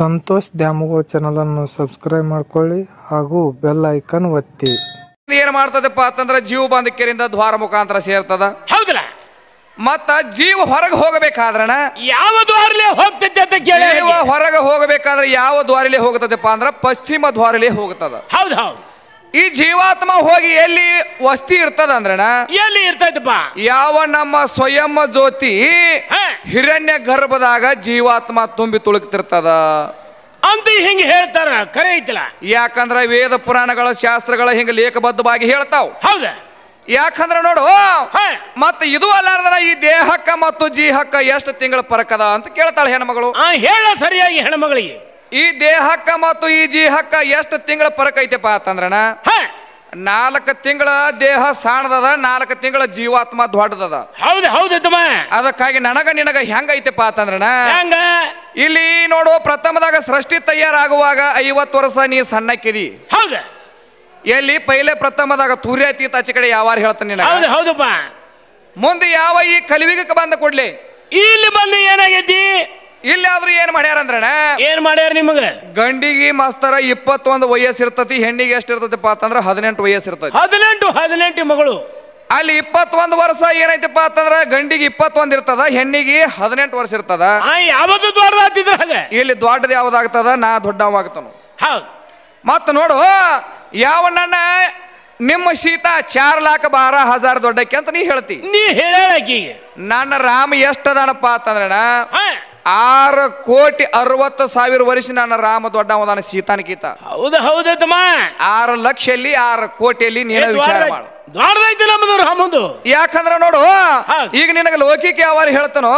ಸಂತೋಷ್ ದ್ಯಾಮುಗಳ ಅನ್ನು ಸಬ್ಸ್ಕ್ರೈಬ್ ಮಾಡ್ಕೊಳ್ಳಿ ಹಾಗೂ ಬೆಲ್ ಐಕನ್ ಒತ್ತಿ ಏನು ಮಾಡ್ತದಪ್ಪ ಅಂತಂದ್ರೆ ಜೀವ ಬಾಂಧಕ್ಯರಿಂದ ದ್ವಾರ ಮುಖಾಂತರ ಸೇರ್ತದ ಹೌದಲ್ಲ ಮತ್ತ ಜೀವ ಹೊರಗೆ ಹೋಗಬೇಕಾದ್ರಣ ಯಾವ ದ್ವಾರಲೇ ಹೋಗ್ತದೆ ಅಂತ ಹೊರಗೆ ಹೋಗಬೇಕಾದ್ರೆ ಯಾವ ದ್ವಾರಲೇ ಹೋಗ್ತದಪ್ಪ ಅಂದ್ರೆ ಪಶ್ಚಿಮ ದ್ವಾರಲೇ ಹೋಗ್ತದ ಹೌದು ಹೌದು ಈ ಜೀವಾತ್ಮ ಹೋಗಿ ಎಲ್ಲಿ ವಸ್ತಿ ಇರ್ತದ ಅಂದ್ರಣ ಎಲ್ಲಿ ಇರ್ತೈತಪ್ಪ ಯಾವ ನಮ್ಮ ಸ್ವಯಂ ಜ್ಯೋತಿ ಹಿರಣ್ಯ ಗರ್ಭದಾಗ ಜೀವಾತ್ಮ ತುಂಬಿ ತುಳುಕ್ತಿರ್ತದ ಅಂತ ಹಿಂಗ ಹೇಳ್ತಾರ ಕರೆ ಐತಿಲ್ಲ ಯಾಕಂದ್ರ ವೇದ ಪುರಾಣಗಳ ಶಾಸ್ತ್ರಗಳ ಹಿಂಗ ಲೇಖಬದ್ಧವಾಗಿ ಹೇಳ್ತಾವ ಹೌದ ಯಾಕಂದ್ರ ನೋಡು ಮತ್ತೆ ಇದು ಅಲ್ಲಾರ್ದನ ಈ ದೇಹಕ್ಕ ಮತ್ತು ಜೀಹಕ್ಕ ಎಷ್ಟು ತಿಂಗಳ ಪರಕದ ಅಂತ ಕೇಳ್ತಾಳೆ ಹೆಣ್ಮಗಳು ಹೇಳ ಸರಿಯಾಗಿ ಹೆಣ್ಮಗಳಿಗೆ ಈ ದೇಹಕ್ಕ ಮತ್ತು ಈ ಜೀಹಕ್ಕ ಎಷ್ಟು ತಿಂಗಳ ಪರಕ್ ಐತೆಪ್ಪ ಪಾತಂದ್ರಣ ನಾಲ್ಕು ತಿಂಗಳ ದೇಹ ಸಾಣದದ ನಾಲ್ಕು ತಿಂಗಳ ಜೀವಾತ್ಮ ದೊಡ್ಡದದ ಹೌದು ಹೌದು ಅದಕ್ಕಾಗಿ ನನಗ ನಿನಗ ಹೆಂಗ ಐತೆಪ್ಪ ಅಂತಂದ್ರನ ಹೆಂಗ ಇಲ್ಲಿ ನೋಡುವ ಪ್ರಥಮದಾಗ ಸೃಷ್ಟಿ ತಯಾರಾಗುವಾಗ ಐವತ್ತು ವರ್ಷ ನೀ ಸಣ್ಣಕ್ಕಿದಿ ಹೌದು ಎಲ್ಲಿ ಪೈಲೆ ಪ್ರಥಮದಾಗ ತೂರ್ಯಾತೀತ ಆಚೆ ಕಡೆ ಯಾವಾರು ಹೇಳ್ತಾನೆ ಹೌದು ಮುಂದೆ ಯಾವ ಈ ಕಲಿವಿಗೆ ಬಂದ ಕೊಡ್ಲಿ ಇಲ್ಲಿ ಬಂದು ಏನಾಗೈತಿ ಇಲ್ಲಿ ಆದ್ರೂ ಏನ್ ಮಾಡ್ಯಾರ ಅಂದ್ರಣ ಏನ್ ಮಾಡ್ಯಾರ ನಿಮಗೆ ಗಂಡಿಗೆ ಮಸ್ತರ ಇಪ್ಪತ್ತೊಂದು ವಯಸ್ಸು ಇರ್ತತಿ ಹೆಣ್ಣಿಗೆ ಎಷ್ಟು ಇರ್ತತಿ ಅಂತಂದ್ರ ಹದಿನೆಂಟು ವಯಸ್ಸು ಇರ್ತತಿ ಹದಿನೆಂಟು ಹದಿನೆಂಟು ಮಗಳು ಅಲ್ಲಿ ಇಪ್ಪತ್ತೊಂದು ವರ್ಷ ಏನೈತಪ್ಪ ಅಂತಂದ್ರ ಗಂಡಿಗೆ ಇಪ್ಪತ್ತೊಂದು ಇರ್ತದ ಹೆಣ್ಣಿಗೆ ಹದಿನೆಂಟು ವರ್ಷ ಇರ್ತದ ಯಾವತ್ತು ಇಲ್ಲಿ ದೊಡ್ಡದ ಯಾವ್ದಾಗ್ತದ ನಾ ದೊಡ್ಡವಾಗ್ತಾನು ಹೌದು ಮತ್ತ ನೋಡು ಯಾವ ನನ್ನ ನಿಮ್ಮ ಶೀತ ಚಾರ್ ಲಾಖ ಬಾರ ಹಜಾರ್ ದೊಡ್ಡಕ್ಕೆ ಅಂತ ನೀ ಹೇಳ್ತಿ ನೀ ಹೇಳ ನನ್ನ ರಾಮ ಎಷ್ಟದಾನಪ್ಪ ಅಂತಂದ್ರಣ ಆರು ಕೋಟಿ ಅರವತ್ತು ಸಾವಿರ ವರ್ಷ ನನ್ನ ರಾಮ ದೊಡ್ಡ ಸೀತಾನ ಗೀತ ಹೌದು ಹೌದು ಆರು ಲಕ್ಷಲ್ಲಿ ಆರು ಕೋಟಿಯಲ್ಲಿ ನೀನು ವಿಚಾರ ಮಾಡು ದೊಡ್ಡದೈತಿ ನಮ್ಮದು ರಾಮಂದು ಯಾಕಂದ್ರೆ ನೋಡು ಈಗ ನಿನಗೆ ಲೌಕಿಕ ಯಾವ ಹೇಳ್ತಾನೋ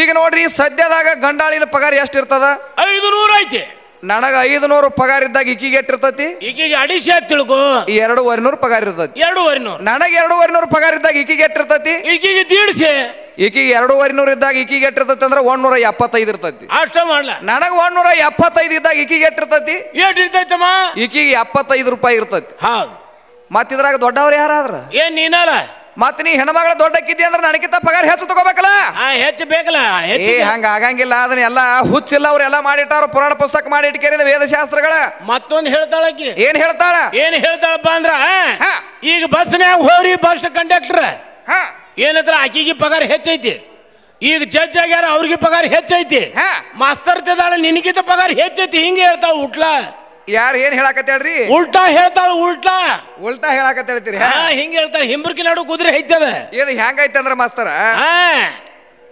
ಈಗ ನೋಡ್ರಿ ಸದ್ಯದಾಗ ಗಂಡಾಳಿನ ಪಗಾರ ಎಷ್ಟಿರ್ತದ ಐದು ನೂರ ಐತಿ ನನಗೆ ಐದು ನೂರು ಪಗಾರ ಇದ್ದಾಗ ಈಕಿಗೆ ಎಟ್ಟಿರ್ತತಿ ಈಗೀಗ ಅಡಿಶೆ ತಿಳ್ಕೊ ಎರಡೂವರೆ ನೂರು ಪಗಾರ ಇರ್ತತಿ ಎರಡೂವರೆ ನೂರು ನನಗೆ ಎರಡೂವರೆ ನೂರು ಪಗಾರ ಇದ್ದಾಗ ಈಕಿಗೆ ಎಟ್ಟಿರ್ತತಿ ಈಗೀಗ ದೀಡ್ಸೆ ಈಕಿಗೆ ಎರಡೂವರೆ ನೂರು ಇದ್ದಾಗ ಈಕಿಗೆ ಎಟ್ಟಿರ್ತತಿ ಅಂದ್ರೆ ಒಂದ್ನೂರ ಎಪ್ಪತ್ತೈದು ಇರ್ತತಿ ಅಷ್ಟ ಮಾಡ್ಲ ನನಗ ಒಂದ್ನೂರ ಎಪ್ಪತ್ತೈದು ಇದ್ದಾಗ ಈಕಿಗೆ ಎಟ್ಟಿರ್ತತಿ ಎಷ್ಟಿರ್ತೈತಮ್ಮ ಇರ್ತೈತಮ್ಮ ಈಕಿಗೆ ಎಪ್ಪತ್ತೈದು ರೂಪಾಯಿ ಇರ್ತತಿ ಹೌದು ಮತ್ತಿದ್ರಾಗ ದೊಡ್ಡವ್ರು ಯಾರಾದ್ರ ಏನ್ ನೀನಲ್ಲ ಮತ್ ನೀ ಹೆಣ್ಮಗಳ ಕಿದ್ದಿ ಅಂದ್ರೆ ನನಗಿಂತ ಪಗಾರ ಹೆಚ್ಚು ತಗೋಬೇಕಲ್ಲ ಹೆಚ್ಚು ಬೇಕಲ್ಲ ಹಂಗ ಆಗಂಗಿಲ್ಲ ಅದನ್ನ ಎಲ್ಲ ಹುಚ್ಚಿಲ್ಲ ಅವ್ರೆಲ್ಲ ಮಾಡಿಟ್ಟಾರ ಪುರಾಣ ಪುಸ್ತಕ ಮಾಡಿ ಇಟ್ಕೇರಿದ ಶಾಸ್ತ್ರಗಳ ಮತ್ತೊಂದು ಹೇಳ್ತಾಳ ಏನ್ ಹೇಳ್ತಾಳ ಏನ್ ಹೇಳ್ತಾಳಪ್ಪ ಅಂದ್ರ ಈಗ ಬಸ್ನ್ಯಾಗ ಹೋರಿ ಬಸ್ ಕಂಡಕ್ಟರ್ ಏನತ್ರ ಆಕಿಗೆ ಪಗಾರ ಹೆಚ್ಚೈತಿ ಈಗ ಜಜ್ ಆಗ್ಯಾರ ಅವ್ರಿಗೆ ಪಗಾರ ಹೆಚ್ಚೈತಿ ಮಾಸ್ತರ್ ತದಾಳ ನಿನಗಿಂತ ಪಗಾರ ಹೆಚ್ಚೈತಿ ಹಿಂಗೆ ಹೇಳ್ತಾವ ಉಟ್ಲಾ ಯಾರು ಏನ್ ಹೇಳಾಕತ್ತೇಳ್ರಿ ಉಲ್ಟಾ ಹೇಳ್ತಾಳ ಉಲ್ಟಾ ಉಲ್ಟಾ ಹೇಳಾಕತ್ತೇಳ್ತೀರಿ ಹಾ ಹಿಂಗ ಹೇಳ್ತಾಳ ಹಿಂಬರ್ಕಿ ನಾಡು ಕುದ್ರೆ ಐತದ ಇದು ಹೆಂಗೈತೆ ಅಂದ್ರೆ ಮಾಸ್ತರ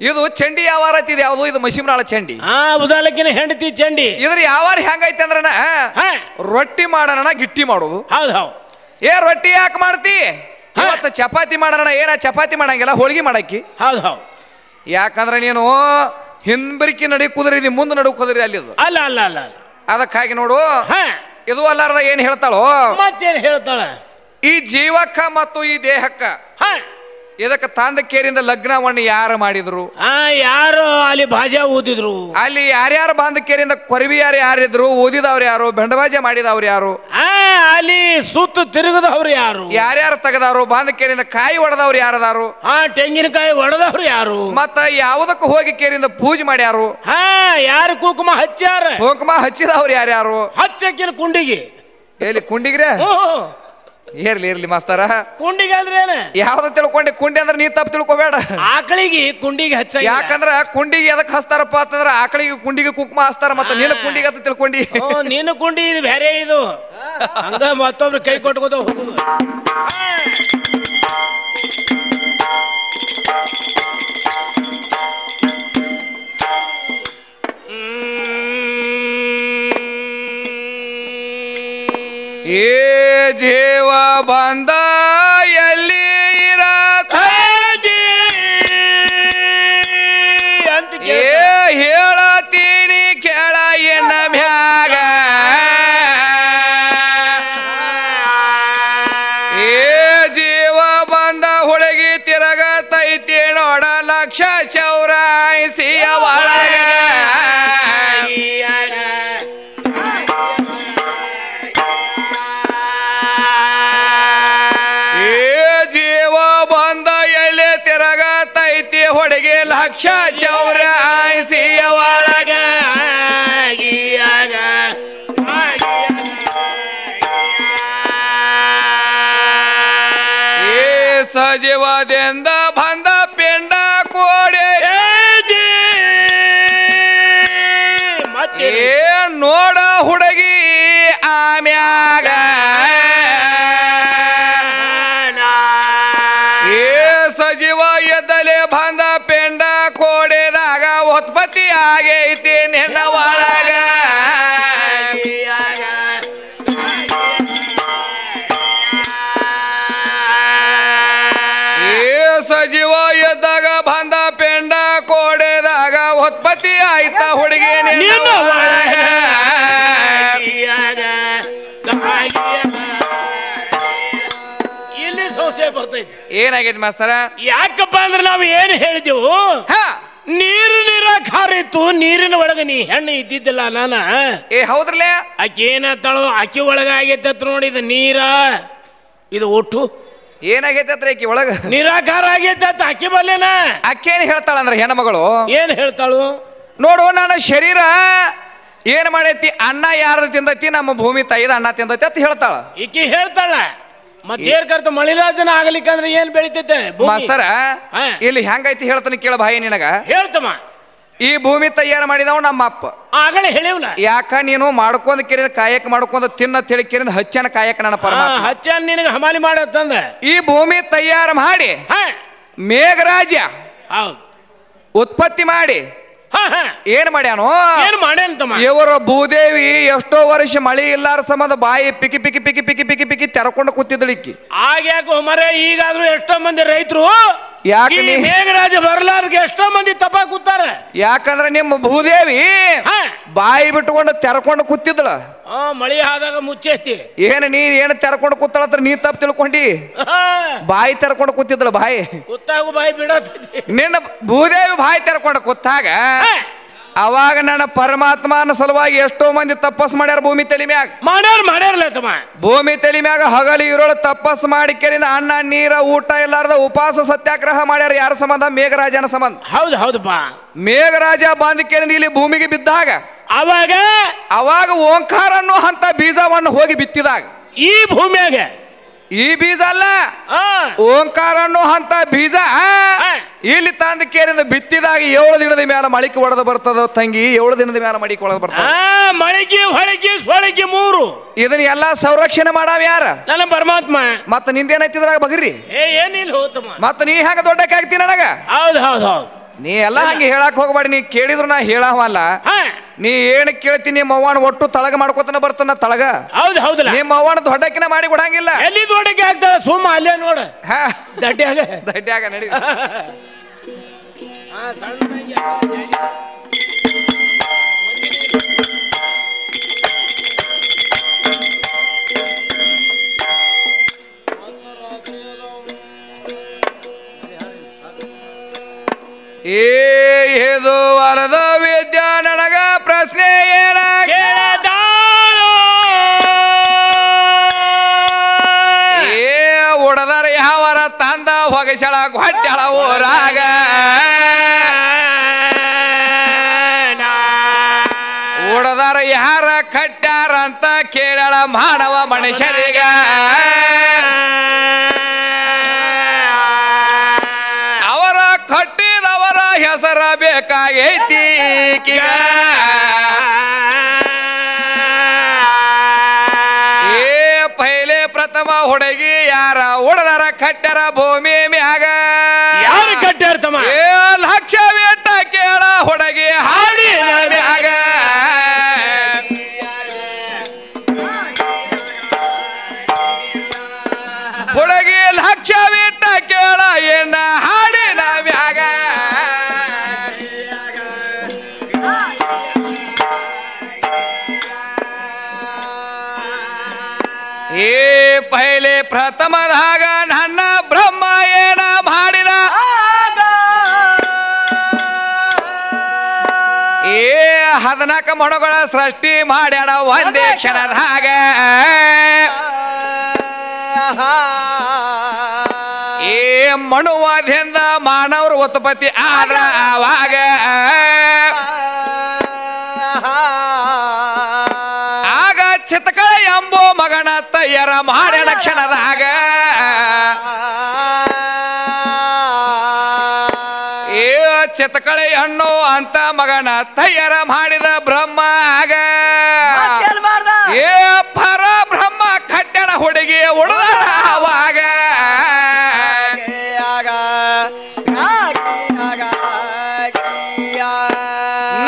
ಇದು ಚಂಡಿ ಯಾವಾರ ಐತಿ ಯಾವ್ದು ಇದು ಮಶಿಮನಾಳ ಚಂಡಿ ಹಾ ಉದಾಲಕ್ಕಿನ ಹೆಂಡತಿ ಚಂಡಿ ಇದ್ರ ಯಾವಾರ ಹೆಂಗೈತೆ ಅಂದ್ರ ರೊಟ್ಟಿ ಮಾಡೋಣ ಗಿಟ್ಟಿ ಮಾಡೋದು ಹೌದು ಹೌದು ಏ ರೊಟ್ಟಿ ಯಾಕೆ ಮಾಡ್ತಿ ಇವತ್ತು ಚಪಾತಿ ಮಾಡೋಣ ಏನ ಚಪಾತಿ ಮಾಡಂಗಿಲ್ಲ ಹೋಳಿಗೆ ಮಾಡಕ್ಕಿ ಹೌದು ಹೌದು ಯಾಕಂದ್ರೆ ನೀನು ಹಿಂಬರಿಕೆ ನಡಿ ಕುದುರೆ ಮುಂದೆ ನಡು ಕುದುರೆ ಅಲ್ಲಿ ಅಲ್ಲ ಅಲ್ಲ ಅಲ್ಲ ಅದಕ್ಕಾಗಿ ನೋಡು ಇದು ಅಲ್ಲಾರ್ದ ಏನ್ ಹೇಳ್ತಾಳೋ ಮತ್ತೇನ್ ಹೇಳ್ತಾಳ ಈ ಜೀವಕ್ಕ ಮತ್ತು ಈ ದೇಹಕ್ಕ ಇದಕ್ಕೆ ತಾಂದಕೇರಿಂದ ಲಗ್ನವನ್ನು ಯಾರು ಮಾಡಿದ್ರು ಆ ಯಾರು ಅಲ್ಲಿ ಬಾಜ ಊದಿದ್ರು ಅಲ್ಲಿ ಯಾರ್ಯಾರು ಬಾಂದಕೇರಿಂದ ಕೊರವಿ ಯಾರು ಯಾರಿದ್ರು ಓದಿದವ್ರು ಯಾರು ಬೆಂಡಬಾಜ ಮಾಡಿದವ್ರು ಯಾರು ಆ ಅಲ್ಲಿ ಸುತ್ತ ತಿರುಗದವ್ರು ಯಾರು ಯಾರ್ಯಾರು ತೆಗೆದವರು ಬಾಂದಕೇರಿಂದ ಕಾಯಿ ಒಡೆದವ್ರು ಯಾರದಾರು ಆ ತೆಂಗಿನಕಾಯಿ ಒಡೆದವ್ರು ಯಾರು ಮತ್ತ ಯಾವುದಕ್ಕೂ ಹೋಗಿ ಕೇರಿಂದ ಪೂಜೆ ಮಾಡ್ಯಾರು ಹಾ ಯಾರು ಕುಂಕುಮ ಹಚ್ಚಾರ ಕುಂಕುಮ ಹಚ್ಚಿದವ್ರು ಯಾರ್ಯಾರು ಹಚ್ಚಕ್ಕಿನ ಕುಂಡಿಗೆ ಎಲ್ಲಿ ಕುಂಡಿಗ್ರೆ ಇರ್ಲಿ ಇರ್ಲಿ ಮಾಸ್ತರ ಕುಂಡಿಗೆ ಅಂದ್ರೆ ಏನ ಯಾವ್ದು ತಿಳ್ಕೊಂಡೆ ಕುಂಡಿ ಅಂದ್ರೆ ನೀ ತಪ್ಪು ತಿಳ್ಕೊಬೇಡ ಆಕಳಿಗೆ ಕುಂಡಿಗೆ ಹಚ್ಚ ಯಾಕಂದ್ರ ಕುಂಡಿಗೆ ಎದಕ್ ಹಚ್ತಾರಪ್ಪ ಅಂತಂದ್ರ ಆಕಳಿಗೆ ಕುಂಡಿಗೆ ಕುಂಕುಮ ಹಚ್ತಾರ ಮತ್ತೆ ನಿನ್ನ ಕುಂಡಿಗೆ ಅಂತ ತಿಳ್ಕೊಂಡಿ ನೀನ ಕುಂಡಿ ಇದು ಬೇರೆ ಇದು ಹಂಗ ಮತ್ತೊಬ್ರು ಕೈ ಕೊಟ್ಕೋತ ಹೋಗುದು ಏ ಜೇ ಬಂದ ಲಕ್ಷ ಚೌರ ಆಯಿಸಿಯ ಒಳಗ ಸಜೀವದಿಂದ ಬಂದ ಪಿಂಡ ಕೋಡೆ ಏ ನೋಡ ಐತಿ ನಿನ್ನ ಒಳಗ ಸಜೀವ ಎದ್ದಾಗ ಬಂದ ಪೆಂಡ ಕೋಡೆದಾಗ ಉತ್ಪತ್ತಿ ಆಯ್ತ ಹುಡುಗಿ ನಿನ್ನ ಬರ್ತೈತಿ ಏನಾಗೈತಿ ಮಾಸ್ತರ ಯಾಕಪ್ಪ ಅಂದ್ರೆ ನಾವು ಏನು ಹೇಳಿದೆವು ನೀರು ಖಾರ ಇತ್ತು ನೀರಿನ ಒಳಗ ನೀ ಹೆಣ್ಣು ಇದ್ದಿದ್ದಿಲ್ಲ ನಾನ ಏ ಹೌದ್ರಲೇ ಆಕಿ ತಳು ಅಕ್ಕಿ ಒಳಗ ಆಗೈತತ್ ನೋಡಿ ಇದು ನೀರ ಇದು ಒಟ್ಟು ಏನಾಗೈತತ್ರಿ ಆಕಿ ಒಳಗ ನಿರಾಕಾರ ಆಗೈತತ್ ಬರ್ಲಿಲ್ಲ ಬಲ್ಲೇನ ಏನ್ ಹೇಳ್ತಾಳ ಅಂದ್ರೆ ಹೆಣ್ಮಗಳು ಏನ್ ಹೇಳ್ತಾಳು ನೋಡು ನನ್ನ ಶರೀರ ಏನ್ ಮಾಡೈತಿ ಅನ್ನ ಯಾರ್ದು ತಿಂದೈತಿ ನಮ್ಮ ಭೂಮಿ ತೈದ ಅನ್ನ ತಿಂದೈತಿ ಅಂತ ಹೇಳ್ತಾಳ ಈಕಿ ಹೇಳ್ತಾಳ ಮತ್ತೇರ್ ಕರ್ತ ಮಳಿಲಾರ್ದನ ಆಗ್ಲಿಕ್ಕಂದ್ರೆ ಏನ್ ಬೆಳಿತೈತೆ ಮಾಸ್ತರ ಇಲ್ಲಿ ಹೆಂಗೈತಿ ಹೇಳ್ತಾನೆ ಕೇಳ ಭಾಯಿ ನಿನಗ ಹೇಳ್ತಮ್ಮ ಈ ಭೂಮಿ ತಯಾರು ಮಾಡಿದವ ನಮ್ಮ ಅಪ್ಪ ಆಗಲೇ ಹೇಳಿವ್ಲ ಯಾಕ ನೀನು ಮಾಡ್ಕೊಂಡ್ ಕಿರಿದ ಕಾಯಕ ಮಾಡ್ಕೊಂಡ್ ತಿನ್ನ ತಿಳಿ ಕಿರಿದ ಹಚ್ಚನ ಕಾಯಕ ನನ್ನ ಪರ ಹಚ್ಚನ್ ನಿನಗೆ ಹಮಾಲಿ ಮಾಡತ್ತಂದ ಈ ಭೂಮಿ ತಯಾರು ಮಾಡಿ ಮೇಘರಾಜ ಉತ್ಪತ್ತಿ ಮಾಡಿ ಏನ್ ಮಾಡ್ಯಾನು ಏನ್ ಇವರು ಭೂದೇವಿ ಎಷ್ಟೋ ವರ್ಷ ಮಳಿ ಇಲ್ಲಾರ ಸಂಬಂಧ ಬಾಯಿ ಪಿಕಿ ಪಿಕಿ ಪಿಕಿ ಪಿಕಿ ಪಿಕಿ ತೆರಕೊಂಡು ಕೂತಿದ್ದಳು ಈಕಿ ಮರೆ ಈಗಾದ್ರೂ ಎಷ್ಟೋ ಮಂದಿ ರೈತರು ಯಾಕೆ ನೀ- ಮೇಘರಾಜ ಎಷ್ಟೋ ಮಂದಿ ತಪ ಕೂತಾರ ಯಾಕಂದ್ರೆ ನಿಮ್ಮ ಭೂದೇವಿ ಬಾಯಿ ಬಿಟ್ಟುಕೊಂಡು ತೆರಕೊಂಡು ಕೂತಿದ್ಳ ಆ ಮಳಿ ಆದಾಗ ಮುಚ್ಚೈತಿ ಏನು ನೀ ಏನು ತೆರಕೊಂಡು ಕೂತಾಳತ್ರ ನೀ ತಪ್ಪು ತಿಳ್ಕೊಂಡಿ ಬಾಯಿ ತೆರ್ಕೊಂಡು ಕೂತಿದ್ಳ ಬಾಯಿ ಕೂತಾಗ ಬಾಯಿ ಬಿಡ ನಿನ್ನ ಭೂದೇವಿ ಬಾಯಿ ತೆರ್ಕೊಂಡು ಕೂತಾಗ ಅವಾಗ ನನ್ನ ಪರಮಾತ್ಮನ ಸಲುವಾಗಿ ಎಷ್ಟೋ ಮಂದಿ ತಪಸ್ ಮಾಡ್ಯಾರ ಭೂಮಿ ತಲೆ ಮ್ಯಾಗ ಮಾಡ್ಯಾರ ಮಾಡ್ಯಾರ ಭೂಮಿ ತಲೆ ಮ್ಯಾಗ ಹಗಲು ಇರೋಳು ತಪಸ್ ಮಾಡಿಕೆರಿಂದ ಅನ್ನ ನೀರ ಊಟ ಇಲ್ಲಾರ್ದ ಉಪವಾಸ ಸತ್ಯಾಗ್ರಹ ಮಾಡ್ಯಾರ ಯಾರ ಸಂಬಂಧ ಮೇಘರಾಜನ ಸಂಬಂಧ ಹೌದು ಹೌದಪ್ಪ ಮೇಘರಾಜ ಬಂದಕೇರಿಂದ ಇಲ್ಲಿ ಭೂಮಿಗೆ ಬಿದ್ದಾಗ ಅವಾಗ ಅವಾಗ ಓಂಕಾರ ಅನ್ನೋ ಬೀಜವನ್ನು ಹೋಗಿ ಬಿತ್ತಿದಾಗ ಈ ಭೂಮಿಯಾಗ ಈ ಬೀಜ ಅಲ್ಲ ಓಂಕಾರ ಅನ್ನೋ ಅಂತ ಬೀಜ ಇಲ್ಲಿ ತಂದ ಕೇರಿದ ಬಿತ್ತಿದಾಗ ಏಳು ದಿನದ ಮೇಲೆ ಮಳಿಕೆ ಹೊಡೆದು ಬರ್ತದ ತಂಗಿ ಏಳು ದಿನದ ಮೇಲೆ ಮಳಿಕೆ ಹೊಡೆದು ಬರ್ತದ ಮಳಿಗೆ ಹೊಳಗೆ ಸೊಳಗೆ ಮೂರು ಇದನ್ನ ಎಲ್ಲಾ ಸಂರಕ್ಷಣೆ ಮಾಡಾವ ಯಾರ ನನ್ನ ಪರಮಾತ್ಮ ಮತ್ತ ಏನಾಯ್ತಿದ್ರಾಗ ಬಗ್ರಿ ಏನಿಲ್ಲ ಮತ್ತ ನೀ ದೊಡ್ಡ ಕಾಗ್ತಿ ನನಗ ಹೌದು ಹೌದು ಹೌದು ನೀ ಎಲ್ಲಾ ಹಂಗೆ ಹೇಳಕ್ ಹೋಗ್ಬೇಡಿ ನೀ ಕೇಳಿದ್ರು ನಾ ಹೇಳವಲ್ಲ ನೀ ಏನು ಕೇಳ್ತೀನಿ ನಿಮ್ಮ ಒಟ್ಟು ತಳಗ ಮಾಡ್ಕೋತಾನ ಬರ್ತಾನ ತಳಗ ಹೌದು ಹೌದು ನಿಮ್ಮ ಮವ್ವನ ದೊಡ್ಡಕಿನ ಮಾಡಿ ಕೊಡಂಗಿಲ್ಲ ಎಲ್ಲಿ ದೊಡ್ಡಕ್ಕೆ ಆಗ್ತದ ಸುಮ್ಮ ಅಲ್ಲೇ ನೋಡ ಹಾ ದಡ್ಡ್ಯಾಗ ದಡ್ಡ್ಯಾಗ ನಡಿ ಏ ಸಣ್ಣ ವಾರದ ಹೊಯ್ಸಳ ಹೊಟ್ಟೆಳ ಊರಾಗ ಓಡದಾರ ಯಾರ ಕಟ್ಟಾರ ಅಂತ ಕೇಳಳ ಮಾಡವ ಮನುಷ್ಯರಿಗ ಅವರ ಕಟ್ಟಿದವರ ಹೆಸರ ಬೇಕಾಗೈತಿ ಹುಡುಗಿ ಯಾರ ಹುಡದಾರ ಕಟ್ಟರ ಭೂಮಿ ಮ್ಯಾಗ ಯಾರು ಕಟ್ಟ್ಯಾರ ತಮ್ಮ ಏ ಲಕ್ಷ ಬೆಟ್ಟ ಕೇಳ ಹುಡುಗಿ ಹಾಡಿ ಮ್ಯಾಗ ಹುಡುಗಿ ಲಕ್ಷ ಬೆಟ್ಟ ಕೇಳ ಏನ ಹಾಡಿನ ಮ್ಯಾಗ ಏ ಪೈಲೆ ಪ್ರಥಮದಾಗ ನನ್ನ ಬ್ರಹ್ಮ ಏನ ಮಾಡಿದ ಏ ಹದಿನಾಲ್ಕು ಮಣಗಳ ಸೃಷ್ಟಿ ಮಾಡ್ಯಾಡ ಒಂದೇ ಹಾಗೆ ಏ ಮಣುವಾದ್ಯಂದ ಮಾನವ್ರ ಉತ್ಪತ್ತಿ ಆದ್ರ ಆವಾಗ ಚಿತ್ಕಳ ಎಂಬೋ ಮಗನ ತಯ್ಯರ ಮಾಡಿದ ಕ್ಷಣದಾಗ ಏ ಚಿತ್ಕಳೆ ಹಣ್ಣು ಅಂತ ಮಗನ ತಯ್ಯರ ಮಾಡಿದ ಬ್ರಹ್ಮ ಆಗ ಏ ಪರ ಬ್ರಹ್ಮ ಕಟ್ಟಣ ಹುಡುಗಿ ಅವಾಗ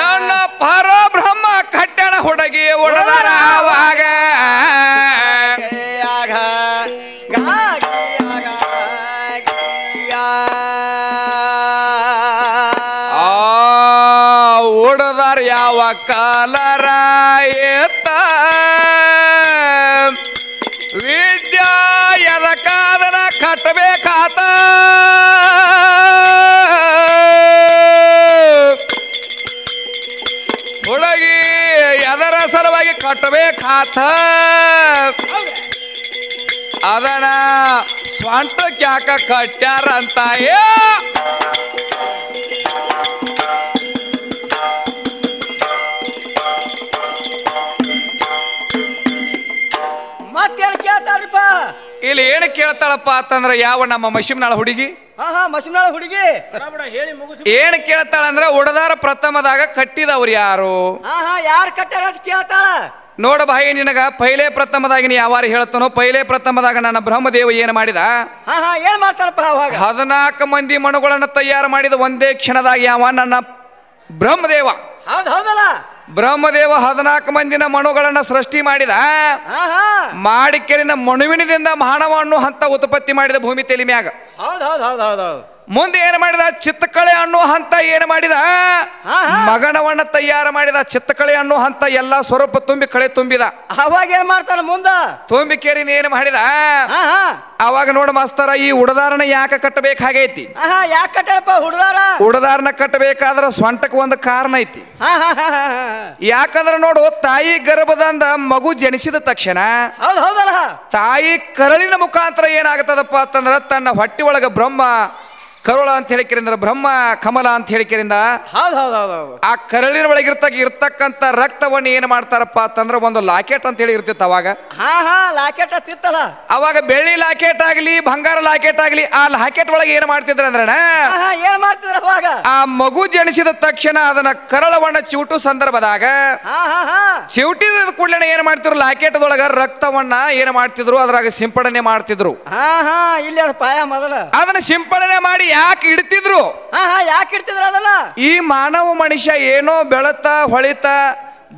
ನನ್ನ ಪರ ಬ್ರಹ್ಮ ಕಟ್ಟಣ ಹುಡುಗಿ ಒಡದಾರ ಖಾತ ಅದನ್ನ ಸ್ವಂಟಕ್ಕೆ ಯಾಕ ಏ ಇಲ್ಲಿ ಏನು ಕೇಳ್ತಾಳಪ್ಪ ಅಂತಂದ್ರೆ ಯಾವ ನಮ್ಮ ಮಶಿಮ್ನಾಳ ಹುಡುಗಿ ಮಶಿಮ್ನಾಳ ಹುಡುಗಿ ಏನ್ ಕೇಳ್ತಾಳ ಉಡದಾರ ಒಡದಾರ ಪ್ರಥಮದಾಗ ಕಟ್ಟಿದವ್ರು ಯಾರು ಯಾರು ಕಟ್ಟಾರ ಅಂತ ಕೇಳ್ತಾಳ ನೋಡ ಬಾಯಿ ನಿನಗ ಪೈಲೆ ಪ್ರಥಮದಾಗಿ ನೀ ಯಾವಾರು ಹೇಳ್ತಾನೋ ಪೈಲೆ ಪ್ರಥಮದಾಗ ನನ್ನ ಬ್ರಹ್ಮದೇವ ಏನು ಮಾಡಿದ ಏನ್ ಹದಿನಾಲ್ಕು ಮಂದಿ ಮಣುಗಳನ್ನ ತಯಾರು ಮಾಡಿದ ಒಂದೇ ಕ್ಷಣದಾಗ ಯಾವ ನನ್ನ ಬ್ರಹ್ಮದೇವ ಹೌದ್ ಹೌದಲ್ಲ ಬ್ರಹ್ಮದೇವ ಹದಿನಾಲ್ಕು ಮಂದಿನ ಮಣುಗಳನ್ನ ಸೃಷ್ಟಿ ಮಾಡಿದ ಮಾಡಿಕೆರಿನ ಮಣುವಿನದಿಂದ ಮಾನವಣ್ಣು ಹಂತ ಉತ್ಪತ್ತಿ ಮಾಡಿದ ಭೂಮಿ ತೆಲಿಮ್ಯಾಗ ಹೌದು ಹೌದು ಮುಂದೆ ಏನು ಮಾಡಿದ ಚಿತ್ತಕಳೆ ಅನ್ನೋ ಹಂತ ಏನು ಮಾಡಿದ ಮಗನವನ್ನ ತಯಾರು ಮಾಡಿದ ಚಿತ್ತಕಳೆ ಅನ್ನೋ ಹಂತ ಎಲ್ಲಾ ಸ್ವರೂಪ ತುಂಬಿ ಕಳೆ ತುಂಬಿದ ಅವಾಗ ಏನ್ ಮಾಡ್ತಾನ ಮುಂದ ತುಂಬಿ ಕೇರಿನ ಮಾಡಿದ ಅವಾಗ ನೋಡ ಮಾಸ್ತರ ಈ ಉಡದಾರನ ಯಾಕೆ ಕಟ್ಟಬೇಕಾಗೈತಿ ಯಾಕೆ ಕಟ್ಟಪ್ಪ ಹುಡದಾರ ಹುಡದಾರನ ಕಟ್ಟಬೇಕಾದ್ರ ಸ್ವಂಟಕ್ಕೆ ಒಂದು ಕಾರಣ ಐತಿ ಯಾಕಂದ್ರ ನೋಡು ತಾಯಿ ಗರ್ಭದಂದ ಮಗು ಜನಿಸಿದ ತಕ್ಷಣ ತಾಯಿ ಕರಳಿನ ಮುಖಾಂತರ ಏನಾಗತ್ತದಪ್ಪ ಅಂತಂದ್ರ ತನ್ನ ಹೊಟ್ಟಿ ಒಳಗ ಬ್ರಹ್ಮ ಕರುಳ ಅಂತ ಅಂದ್ರ ಬ್ರಹ್ಮ ಕಮಲ ಅಂತ ಹೇಳಿಕೆರಿಂದ ಹೌದು ಆ ಕರಳಿನ ಒಳಗಿರ್ತಕ್ಕ ಇರ್ತಕ್ಕಂಥ ರಕ್ತವನ್ನು ಏನು ಮಾಡ್ತಾರಪ್ಪ ಅಂತಂದ್ರೆ ಒಂದು ಲಾಕೆಟ್ ಅಂತ ಹೇಳಿ ಇರ್ತಿತ್ತು ಅವಾಗ ಲಾಕೆಟ್ ಅವಾಗ ಬೆಳ್ಳಿ ಲಾಕೆಟ್ ಆಗಲಿ ಬಂಗಾರ ಲಾಕೆಟ್ ಆಗಲಿ ಆ ಲಾಕೆಟ್ ಒಳಗೆ ಏನು ಮಾಡ್ತಿದ್ರ ಅಂದ್ರೆ ಏನ್ ಮಾಡ್ತಿದ್ರ ಅವಾಗ ಆ ಮಗು ಜನಿಸಿದ ತಕ್ಷಣ ಅದನ್ನ ಕರಳವಣ್ಣ ಚಿವುಟು ಸಂದರ್ಭದಾಗ ಚಿವುಟಿದ ಕೂಡಲೇ ಏನ್ ಮಾಡ್ತಿದ್ರು ಲಾಕೆಟ್ ಒಳಗ ರಕ್ತವನ್ನ ಏನ್ ಮಾಡ್ತಿದ್ರು ಅದ್ರಾಗ ಸಿಂಪಡಣೆ ಮಾಡ್ತಿದ್ರು ಪಾಯ ಮೊದಲ ಅದನ್ನ ಸಿಂಪಡಣೆ ಮಾಡಿ ಯಾಕೆ ಇಡ್ತಿದ್ರು ಹಾ ಯಾಕೆ ಇಡ್ತಿದ್ರು ಅದಲ್ಲ ಈ ಮಾನವ ಮನುಷ್ಯ ಏನೋ ಬೆಳತ ಹೊಳಿತ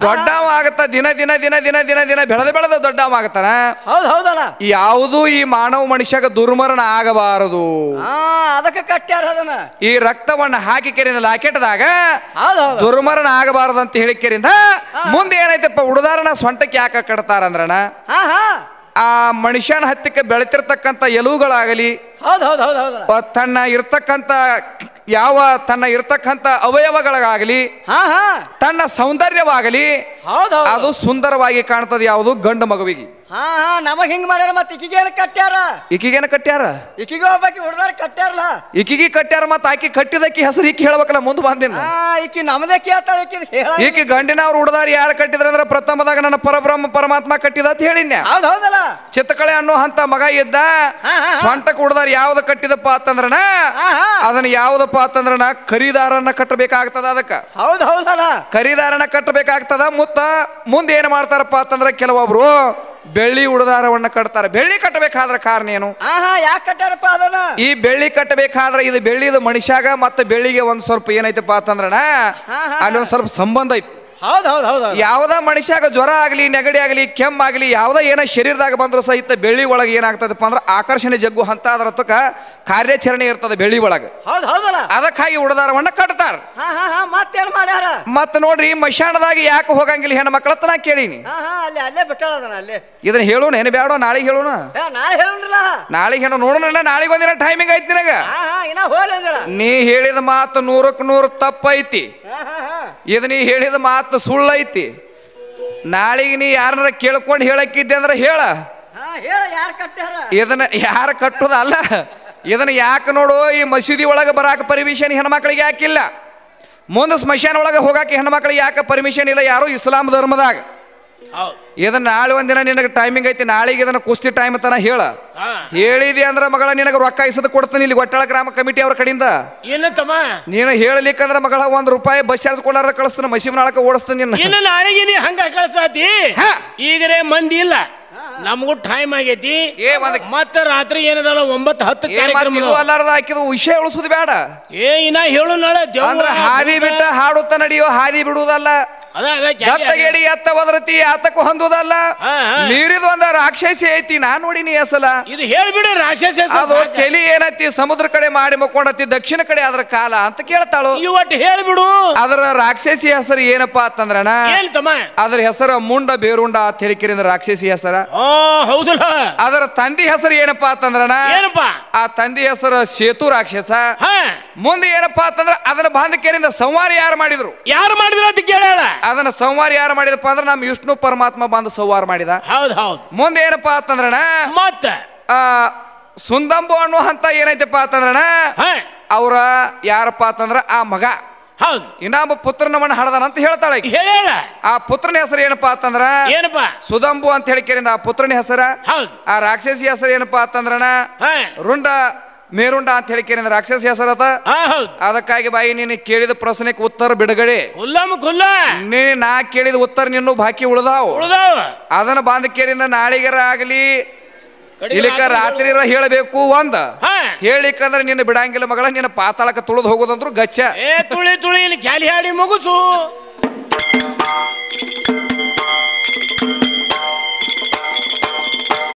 ದೊಡ್ಡವ ಆಗತ್ತ ದಿನ ದಿನ ದಿನ ದಿನ ದಿನ ದಿನ ಬೆಳೆದ ಬೆಳೆದ ದೊಡ್ಡವ ಆಗತ್ತಾನ ಹೌದ್ ಹೌದಲ್ಲ ಯಾವುದು ಈ ಮಾನವ ಮನುಷ್ಯಗ ದುರ್ಮರಣ ಆಗಬಾರದು ಆ ಅದಕ್ಕೆ ಕಟ್ಟ್ಯಾರ ಅದನ್ನ ಈ ರಕ್ತವನ್ನ ಹಾಕಿ ಕೆರಿಂದ ಲಾಕೆಟ್ದಾಗ ದುರ್ಮರಣ ಆಗಬಾರದು ಅಂತ ಹೇಳಿ ಮುಂದೆ ಏನೈತಪ್ಪ ಉಡುದಾರನ ಸೊಂಟಕ್ಕೆ ಯಾಕೆ ಕಟ್ತಾರ ಅಂದ್ರಣ ಹಾ ಆ ಮನುಷ್ಯನ ಹತ್ತಿಕ್ಕೆ ಬೆಳೆತಿರ್ತಕ್ಕಂಥ ಎಲುವುಗಳಾಗಲಿ ಹೌದು ಹೌದು ಹೌದು ಹೌದು ತನ್ನ ಇರ್ತಕ್ಕಂಥ ಯಾವ ತನ್ನ ಇರ್ತಕ್ಕಂಥ ಅವಯವಗಳಾಗಲಿ ತನ್ನ ಸೌಂದರ್ಯವಾಗಲಿ ಅದು ಸುಂದರವಾಗಿ ಕಾಣ್ತದೆ ಯಾವುದು ಗಂಡು ಮಗುವಿಗೆ ಹಾ ಹಾ ನಮಗ್ ಹಿಂಗ್ ಮಾಡ್ಯಾರ ಮತ್ತೆ ಇಕಿಗೇನ ಕಟ್ಟ್ಯಾರ ಇಕಿಗೇನ ಕಟ್ಟ್ಯಾರ ಇಕಿಗೆ ಹೋಗ್ಬೇಕು ಹುಡ್ದಾರ ಕಟ್ಟ್ಯಾರಲ್ಲ ಇಕಿಗೆ ಕಟ್ಟ್ಯಾರ ಮತ್ತೆ ಆಕಿ ಕಟ್ಟಿದಕ್ಕೆ ಹೆಸರು ಈಕಿ ಹೇಳ್ಬೇಕಲ್ಲ ಮುಂದೆ ಬಂದಿನ ಈಕಿ ನಮ್ದೇ ಕೇಳ್ತಾಳ ಈಕಿ ಈಕಿ ಗಂಡಿನ ಅವ್ರು ಹುಡ್ದಾರ ಯಾರು ಕಟ್ಟಿದ್ರ ಅಂದ್ರೆ ಪ್ರಥಮದಾಗ ನನ್ನ ಪರಬ್ರಹ್ಮ ಪರಮಾತ್ಮ ಕಟ್ಟಿದ ಅಂತ ಹೇಳಿನ ಹೌದಲ್ಲ ಚಿತ್ತಕಳೆ ಅನ್ನೋ ಅಂತ ಮಗ ಇದ್ದ ಸೊಂಟಕ್ಕೆ ಹುಡ್ದಾರ ಯಾವ್ದು ಕಟ್ಟಿದಪ್ಪ ಅಂತಂದ್ರನ ಅದನ್ನ ಯಾವ್ದಪ್ಪ ಅಂದ್ರೆ ನಾ ಖರೀದಾರನ್ನ ಕಟ್ಟಬೇಕಾಗ್ತದ ಅದಕ್ಕೆ ಹೌದು ಹೌದಲ್ಲ ಖರೀದಾರನ ಕಟ್ಟಬೇಕಾಗ್ತದ ಮುತ್ತ ಮುಂದೆ ಏನು ಮಾಡ್ತಾರಪ್ಪ ಅಂತಂದ್ರೆ ಕೆಲವೊಬ್ರು ಬೆಳ್ಳಿ ಉಡದಾರವನ್ನ ಕಟ್ತಾರೆ ಬೆಳ್ಳಿ ಕಟ್ಟಬೇಕಾದ್ರ ಕಾರಣ ಏನು ಯಾಕೆ ಕಟ್ಟಾರಪ್ಪ ಅದನ್ನ ಈ ಬೆಳ್ಳಿ ಕಟ್ಟಬೇಕಾದ್ರೆ ಇದು ಬೆಳ್ಳಿದು ಮನುಷ್ಯಾಗ ಮತ್ತೆ ಬೆಳ್ಳಿಗೆ ಒಂದ್ ಸ್ವಲ್ಪ ಏನೈತಪ್ಪ ಅಂತಂದ್ರಣ ಅಲ್ಲಿ ಒಂದ್ ಸ್ವಲ್ಪ ಸಂಬಂಧ ಐತಿ ಹೌದು ಹೌದು ಹೌದು ಯಾವ್ದ ಮನುಷ್ಯಾಗ ಜ್ವರ ಆಗಲಿ ನೆಗಡಿ ಆಗಲಿ ಕೆಮ್ಮಾಗಲಿ ಯಾವ್ದ ಏನ ಶರೀರದಾಗ ಬಂದ್ರು ಸಹಿತ ಬೆಳ್ಳಿ ಒಳಗೆ ಏನಾಗ್ತದಪ್ಪ ಅಂದ್ರೆ ಆಕರ್ಷಣೆ ಜಗ್ಗು ಅಂತ ಅದರ ತಕ್ಕ ಕಾರ್ಯಾಚರಣೆ ಇರ್ತದೆ ಬೆಳ್ಳಿ ಒಳಗೆ ಹೌದು ಹೌದಲ್ಲ ಅದಕ್ಕಾಗಿ ಉಡದಾರವನ್ನ ಕಟ್ತಾರ ಮತ್ತೇನ್ ಮಾಡ್ಯಾರ ಮತ್ತ ನೋಡ್ರಿ ಮಶಾಣದಾಗ ಯಾಕೆ ಹೋಗಂಗಿಲ್ಲ ಹೆಣ್ಣು ಮಕ್ಕಳ ಹತ್ರ ಕೇಳೀನಿ ಅಲ್ಲೇ ಅಲ್ಲೇ ಇದನ್ನ ಹೇಳೋಣ ಏನು ಬೇಡ ನಾಳೆ ಹೇಳೋಣ ನಾಳೆ ಹೇಳೋಣ ನಾಳೆಗೆ ನೋಡೋಣ ನಾಳೆಗೆ ಒಂದಿನ ಟೈಮಿಂಗ್ ಐತಿ ನಿನಗ ನೀ ಹೇಳಿದ ಮಾತು ನೂರಕ್ಕೆ ನೂರು ತಪ್ಪೈತಿ ಇದು ನೀ ಹೇಳಿದ ಮಾತು ಮಾತು ಐತಿ ನಾಳಿಗೆ ನೀ ಯಾರನ್ನ ಕೇಳ್ಕೊಂಡು ಹೇಳಕ್ಕಿದ್ದೆ ಅಂದ್ರೆ ಹೇಳ ಇದನ್ನ ಯಾರು ಕಟ್ಟೋದಲ್ಲ ಇದನ್ನ ಯಾಕೆ ನೋಡು ಈ ಮಸೀದಿ ಒಳಗೆ ಬರಾಕ ಪರ್ಮಿಷನ್ ಹೆಣ್ಮಕ್ಳಿಗೆ ಯಾಕಿಲ್ಲ ಮುಂದೆ ಸ್ಮಶಾನ ಒಳಗೆ ಹೋಗಾಕ ಹೆಣ್ಮಕ್ಳಿಗೆ ಯಾಕೆ ಪರ್ಮಿಷನ್ ಇಲ್ಲ ಯಾರು ಇಸ್ಲಾಂ ಧರ್ಮದಾಗ ಇದನ್ನ ನಾಳೆ ಒಂದಿನ ನಿನಗೆ ಟೈಮಿಂಗ್ ಐತಿ ನಾಳೆಗೆ ಇದನ್ನ ಕುಸ್ತಿ ಟೈಮ್ ತನ ಹೇಳ ಹೇಳಿದಿ ಅಂದ್ರ ಮಗಳ ನಿನಗೆ ರೊಕ್ಕ ಇಸದ್ ಕೊಡ್ತೀನಿ ಇಲ್ಲಿ ಒಟ್ಟಾಳ ಗ್ರಾಮ ಕಮಿಟಿ ಅವ್ರ ಕಡೆಯಿಂದ ಏನಂತಮ್ಮ ನೀನು ಹೇಳಲಿಕ್ಕಂದ್ರ ಮಗಳ ಒಂದ್ ರೂಪಾಯಿ ಬಸ್ ಚಾರ್ಜ್ ಕೊಡಾರ್ದ ಕಳಿಸ್ತಾನ ಮಸೀಬ್ ನಾಳಕ ಓಡಿಸ್ತಾನೆ ನಿನ್ನ ನಾಳೆಗೆ ನೀ ಹಂಗ ಕಳ್ಸಾತಿ ಮಂದಿ ಇಲ್ಲ ನಮಗೂ ಟೈಮ್ ಆಗೈತಿ ಮತ್ತ ರಾತ್ರಿ ಏನದಲ್ಲ ಒಂಬತ್ತು ಹತ್ತು ಅಲ್ಲಾರ್ದ ಹಾಕಿದ ವಿಷಯ ಉಳಿಸೋದು ಬೇಡ ಏ ಇನ್ನ ಹೇಳು ನಾಳೆ ಹಾದಿ ಬಿಟ್ಟ ಹಾಡುತ್ತ ನಡೆಯೋ ಹಾದಿ ಬಿಡುವುದಲ್ಲ ಅದ ಎತ್ತ ಒದರತಿ ಆತಕ್ಕೂ ಹೊಂದುವುದಲ್ಲ ನೀರಿದ ಒಂದ ರಾಕ್ಷಸಿ ಐತಿ ನಾ ನೋಡಿನಿ ಅಸಲ ಇದು ಹೇಳ್ಬಿಡು ರಾಕ್ಷಸಿ ಅದು ತಲಿ ಏನೈತಿ ಸಮುದ್ರ ಕಡೆ ಮಾಡಿ ಮಕ್ಕೊಂಡತಿ ದಕ್ಷಿಣ ಕಡೆ ಅದ್ರ ಕಾಲ ಅಂತ ಕೇಳ್ತಾಳು ಇವತ್ತು ಹೇಳ್ಬಿಡು ಅದರ ರಾಕ್ಷಸಿ ಹೆಸರು ಏನಪ್ಪಾ ಅಂತಂದ್ರಣ ಅದ್ರ ಹೆಸರು ಮುಂಡ ಬೇರುಂಡ ಅಂತ ಹೇಳಿಕಿರಿಂದ ರಾಕ್ಷಸಿ ಹೆಸರ ಹೌದಲ್ಲ ಅದರ ತಂದಿ ಹೆಸರು ಏನಪ್ಪಾ ಅಂತಂದ್ರಣ ಏನಪ್ಪಾ ಆ ತಂದಿ ಹೆಸರು ಸೇತು ರಾಕ್ಷಸ ಮುಂದೆ ಏನಪ್ಪಾ ಅಂತಂದ್ರ ಅದರ ಬಾಂಧಕೇರಿಂದ ಸಂವಾರ ಯಾರು ಮಾಡಿದ್ರು ಯಾರು ಮಾಡಿದ್ರು ಅಂತ ಕೇಳ ಅದನ್ನ ಸಂವಾರ ಯಾರು ಮಾಡಿದಪ್ಪ ಅಂದ್ರೆ ನಮ್ಮ ವಿಷ್ಣು ಪರಮಾತ್ಮ ಬಂದು ಸಂವಾರ ಮಾಡಿದ ಹೌದು ಹೌದು ಮುಂದೆ ಏನಪ್ಪ ಅಂತಂದ್ರಣ ಮತ್ತೆ ಸುಂದಂಬು ಅನ್ನೋ ಹಂತ ಏನೈತಪ್ಪ ಅಂತಂದ್ರಣ ಅವರ ಯಾರಪ್ಪ ಅಂತಂದ್ರ ಆ ಮಗ ಹೌದು ಇನ್ನೊಬ್ಬ ಪುತ್ರನವನ್ನ ಹಡದನ ಅಂತ ಹೇಳ್ತಾಳೆ ಹೇಳ ಆ ಪುತ್ರನ ಹೆಸರು ಏನಪ್ಪಾ ಅಂತಂದ್ರ ಏನಪ್ಪ ಸುದಂಬು ಅಂತ ಹೇಳಿಕೆರಿಂದ ಆ ಪುತ್ರನ ಹೆಸರ ಹೌದು ಆ ರಾಕ್ಷಸಿ ಹೆಸರು ಏನಪ್ಪಾ ಅಂತಂದ್ರಣ ರುಂಡ ಮೇರುಂಡ ಅಂತ ಹೇಳಿ ಕೇಳಿದ್ರೆ ರಾಕ್ಷಸ ಹೆಸರತ ಅದಕ್ಕಾಗಿ ಬಾಯಿ ನೀನು ಕೇಳಿದ ಪ್ರಶ್ನೆಗೆ ಉತ್ತರ ಬಿಡುಗಡೆ ನೀ ನಾ ಕೇಳಿದ ಉತ್ತರ ನಿನ್ನೂ ಬಾಕಿ ಉಳ್ದಾವ್ ಅದನ್ನ ಬಂದ ಕೇಳಿದ ನಾಳಿಗರ ಆಗಲಿ ಇಲ್ಲಿಕ ರಾತ್ರಿ ಹೇಳಬೇಕು ಒಂದ ಹೇಳಿಕಂದ್ರೆ ನಿನ್ನ ಬಿಡಂಗಿಲ್ಲ ಮಗಳ ನಿನ್ನ ಪಾತಾಳಕ ತುಳಿದು ಹೋಗುದಂದ್ರು ಗಚ್ಚ ತುಳಿ ತುಳಿ ಇಲ್ಲಿ ಹಾಡಿ ಮುಗುಸು